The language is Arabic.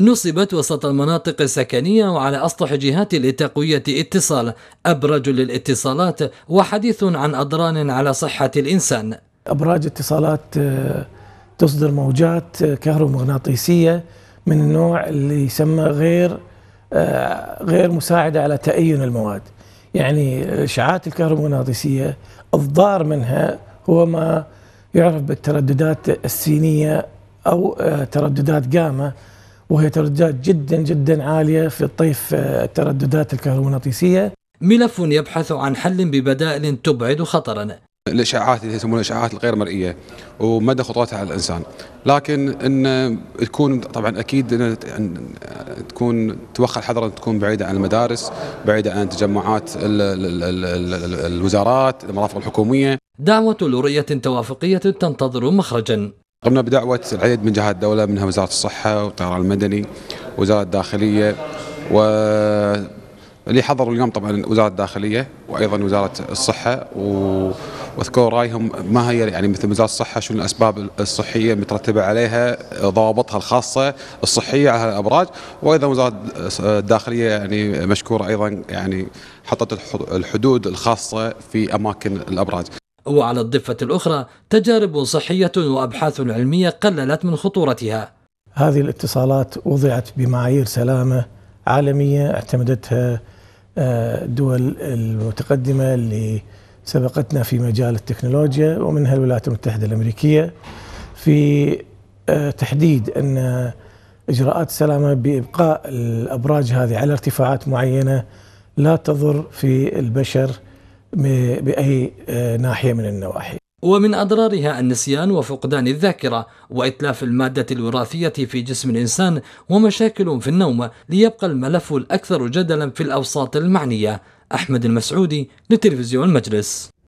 نصبت وسط المناطق السكنية وعلى أسطح جهات لتقوية اتصال أبرج للاتصالات وحديث عن أضران على صحة الإنسان أبراج اتصالات آه، تصدر موجات آه، كهرومغناطيسية من النوع اللي يسمى غير آه، غير مساعدة على تأين المواد يعني الإشعاعات الكهرومغناطيسية الضار منها هو ما يعرف بالترددات السينية أو ترددات جاما وهي ترددات جدا جدا عالية في طيف الترددات آه، الكهرومغناطيسية ملف يبحث عن حل ببدائل تبعد خطرا الاشعاعات اللي يسمونها الاشعاعات الغير مرئيه ومدى خطورتها على الانسان، لكن ان تكون طبعا اكيد ان آه، تكون توخى الحذر ان تكون بعيده عن المدارس، بعيده عن تجمعات الوزارات، المرافق الحكوميه. دعوه لرؤيه توافقيه تنتظر مخرجا. قمنا بدعوة العديد من جهات الدولة منها وزارة الصحة والطيران المدني وزارة الداخلية و اللي حضروا اليوم طبعا وزاره الداخليه وايضا وزاره الصحه واذكروا رايهم ما هي يعني مثل وزاره الصحه شنو الاسباب الصحيه المترتبه عليها ضوابطها الخاصه الصحيه على الابراج وايضا وزاره الداخليه يعني مشكوره ايضا يعني حطت الحدود الخاصه في اماكن الابراج وعلى الضفة الأخرى تجارب صحية وأبحاث علمية قللت من خطورتها هذه الاتصالات وضعت بمعايير سلامة عالمية اعتمدتها آه، الدول المتقدمة اللي سبقتنا في مجال التكنولوجيا ومنها الولايات المتحدة الأمريكية في آه، تحديد أن إجراءات السلامة بإبقاء الأبراج هذه على ارتفاعات معينة لا تضر في البشر بأي آه, ناحية من النواحي ومن أضرارها النسيان وفقدان الذاكرة وإتلاف المادة الوراثية في جسم الإنسان ومشاكل في النوم ليبقى الملف الأكثر جدلا في الأوساط المعنية أحمد المسعودي لتلفزيون المجلس